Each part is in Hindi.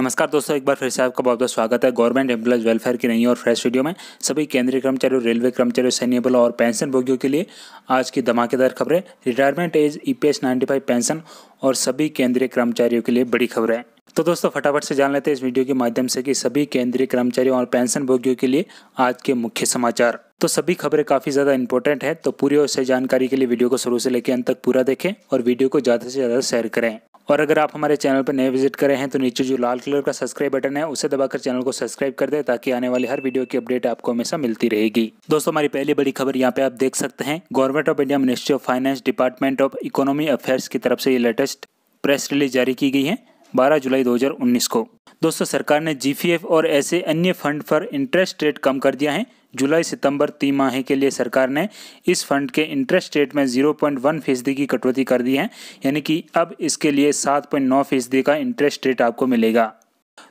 नमस्कार दोस्तों एक बार फिर से आपका बहुत बहुत स्वागत है गवर्नमेंट एम्प्लॉज वेलफेयर की नई और फ्रेश वीडियो में सभी केंद्रीय कर्मचारियों रेलवे कर्मचारियों सैन्यबल और पेंशन भोगियों के लिए आज की धमाकेदार खबरें retirement age E e P pension और सभी केंद्रीय कर्मचारियों के लिए बड़ी खबर है तो दोस्तों फटाफट से जान लेते हैं इस वीडियो के माध्यम से कि सभी केंद्रीय कर्मचारियों और पेंशन भोगियों के लिए आज के मुख्य समाचार तो सभी खबरें काफ़ी ज़्यादा इंपॉर्टेंट है तो पूरी और से जानकारी के लिए वीडियो को शुरू से लेकर अंत तक पूरा देखें और वीडियो को ज़्यादा से ज़्यादा शेयर करें और अगर आप हमारे चैनल पर नए विजिट कर रहे हैं तो नीचे जो लाल कलर का सब्सक्राइब बटन है उसे दबाकर चैनल को सब्सक्राइब कर दे ताकि आने वाली हर वीडियो की अपडेट आपको हमेशा मिलती रहेगी दोस्तों हमारी पहली बड़ी खबर यहाँ पे आप देख सकते हैं government of India ministry of finance department of economy affairs की तरफ से ये लेटेस्ट प्रेस रिलीज जारी की गई है बारह जुलाई दो को दोस्तों सरकार ने जी और ऐसे अन्य फंड पर इंटरेस्ट रेट कम कर दिया है जुलाई सितंबर तिमाही के लिए सरकार ने इस फंड के इंटरेस्ट रेट में 0.1 फीसदी की कटौती कर दी है यानी कि अब इसके लिए 7.9 फीसदी का इंटरेस्ट रेट आपको मिलेगा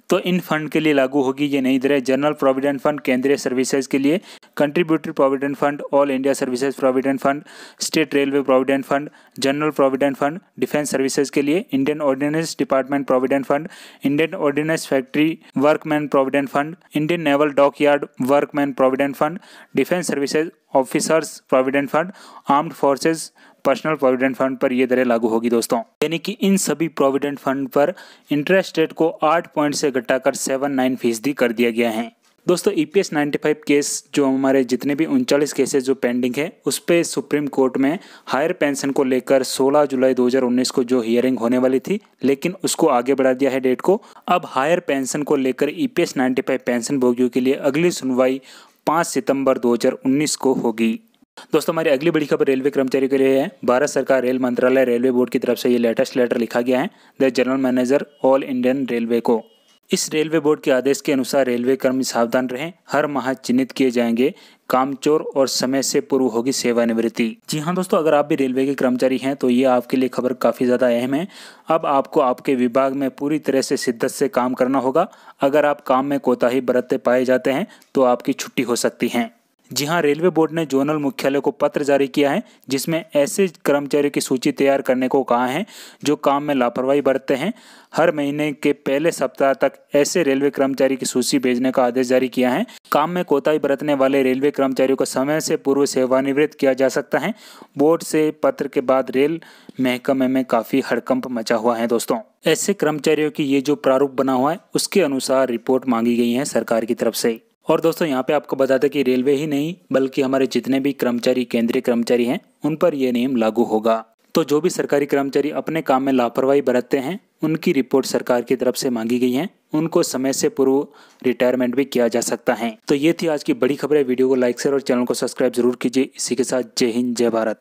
तो इन फंड के लिए लागू होगी ये नई दरें जनरल प्रोविडेंट फंड केंद्रीय सर्विसेज के लिए contributory provident fund all India services provident fund state railway provident fund general provident fund defence services के लिए Indian ordnance department provident fund Indian ordnance factory workman provident fund Indian naval dockyard workman provident fund defence services officers provident fund armed forces personnel provident fund पर यह दरें लागू होगी दोस्तों यानी कि इन सभी प्रोविडेंट फंड पर इंटरेस्ट रेट को आठ पॉइंट से घटाकर सेवन नाइन फीसदी कर दिया गया है दोस्तों ई e पी केस जो हमारे जितने भी उनचालीस केसेस जो पेंडिंग है उस पर सुप्रीम कोर्ट में हायर पेंशन को लेकर 16 जुलाई 2019 को जो हियरिंग होने वाली थी लेकिन उसको आगे बढ़ा दिया है डेट को अब हायर पेंशन को लेकर ई e पी पेंशन भोगियों के लिए अगली सुनवाई 5 सितंबर 2019 को होगी दोस्तों हमारी अगली बड़ी खबर रेलवे कर्मचारियों के लिए है भारत सरकार रेल मंत्रालय रेलवे बोर्ड की तरफ से ये लेटेस्ट लेटर लिखा गया है the general manager all Indian railway को इस रेलवे बोर्ड के आदेश के अनुसार रेलवे कर्मी सावधान रहें हर माह चिन्हित किए जाएंगे कामचोर और समय से पूर्व होगी सेवानिवृत्ति जी हाँ दोस्तों अगर आप भी रेलवे के कर्मचारी हैं तो ये आपके लिए खबर काफ़ी ज़्यादा अहम है अब आपको आपके विभाग में पूरी तरह से शिद्दत से काम करना होगा अगर आप काम में कोताही बरतते पाए जाते हैं तो आपकी छुट्टी हो सकती है जी हाँ रेलवे बोर्ड ने जोनल मुख्यालय को पत्र जारी किया है जिसमें ऐसे कर्मचारियों की सूची तैयार करने को कहा है जो काम में लापरवाही बरतते हैं हर महीने के पहले सप्ताह तक ऐसे रेलवे कर्मचारी की सूची भेजने का आदेश जारी किया है काम में कोताही बरतने वाले रेलवे कर्मचारियों को समय से पूर्व सेवानिवृत्त किया जा सकता है बोर्ड से पत्र के बाद रेल महकमे में काफ़ी हड़कंप मचा हुआ है दोस्तों ऐसे कर्मचारियों की ये जो प्रारूप बना हुआ है उसके अनुसार रिपोर्ट मांगी गई है सरकार की तरफ से और दोस्तों यहाँ पे आपको बता दें कि रेलवे ही नहीं बल्कि हमारे जितने भी कर्मचारी केंद्रीय कर्मचारी हैं उन पर यह नियम लागू होगा तो जो भी सरकारी कर्मचारी अपने काम में लापरवाही बरतते हैं उनकी रिपोर्ट सरकार की तरफ से मांगी गई है उनको समय से पूर्व रिटायरमेंट भी किया जा सकता है तो ये थी आज की बड़ी खबरें वीडियो को लाइक शेयर और चैनल को सब्सक्राइब जरूर कीजिए इसी के साथ जय हिंद जय भारत